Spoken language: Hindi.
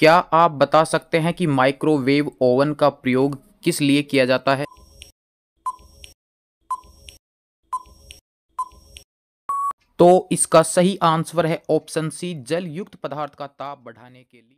क्या आप बता सकते हैं कि माइक्रोवेव ओवन का प्रयोग किस लिए किया जाता है तो इसका सही आंसर है ऑप्शन सी जल युक्त पदार्थ का ताप बढ़ाने के लिए